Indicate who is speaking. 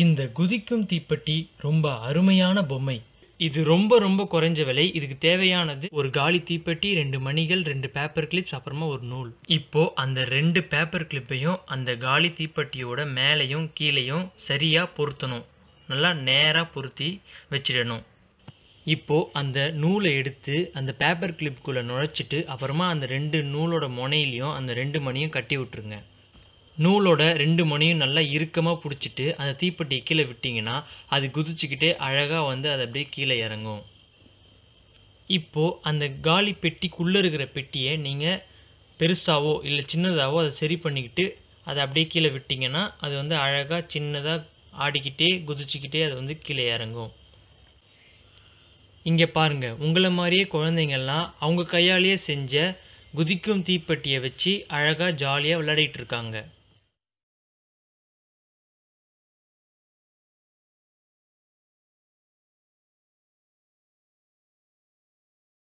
Speaker 1: இந்த குதிக்கும் தீப்பெட்டி ரொம்ப அருமையான பொம்மை இது ரொம்ப ரொம்ப குறைஞ்ச விலை இதுக்கு தேவையானது ஒரு காலி தீப்பெட்டி ரெண்டு மணிகள் ரெண்டு பேப்பர் கிளிப்ஸ் அப்புறமா ஒரு நூல் இப்போ அந்த ரெண்டு பேப்பர் கிளிப்பையும் அந்த காலி தீப்பெட்டியோட மேலையும் கீழையும் சரியா பொருத்தணும் நல்லா நேராக பொருத்தி வச்சிடணும் இப்போ அந்த நூலை எடுத்து அந்த பேப்பர் கிளிப்புக்குள்ளே நுழைச்சிட்டு அப்புறமா அந்த ரெண்டு நூலோட முனையிலையும் அந்த ரெண்டு மணியும் கட்டி விட்டுருங்க நூலோட ரெண்டு மணியும் நல்லா இறுக்கமாக பிடிச்சிட்டு அந்த தீப்பெட்டியை கீழே விட்டிங்கன்னா அது குதிச்சுக்கிட்டே அழகாக வந்து அது அப்படியே கீழே இறங்கும் இப்போது அந்த காலி பெட்டிக்குள்ளே இருக்கிற பெட்டியை நீங்கள் பெருசாவோ இல்லை சின்னதாகவோ அதை சரி பண்ணிக்கிட்டு அதை அப்படியே கீழே விட்டிங்கன்னா அது வந்து அழகாக சின்னதாக ஆடிக்கிட்டே குதிச்சுக்கிட்டே அது வந்து கீழே இறங்கும் இங்கே பாருங்கள் உங்களை மாதிரியே குழந்தைங்கள்லாம் அவங்க கையாலேயே செஞ்ச குதிக்கும் தீப்பெட்டியை வச்சு அழகாக ஜாலியாக விளையாடிட்டு இருக்காங்க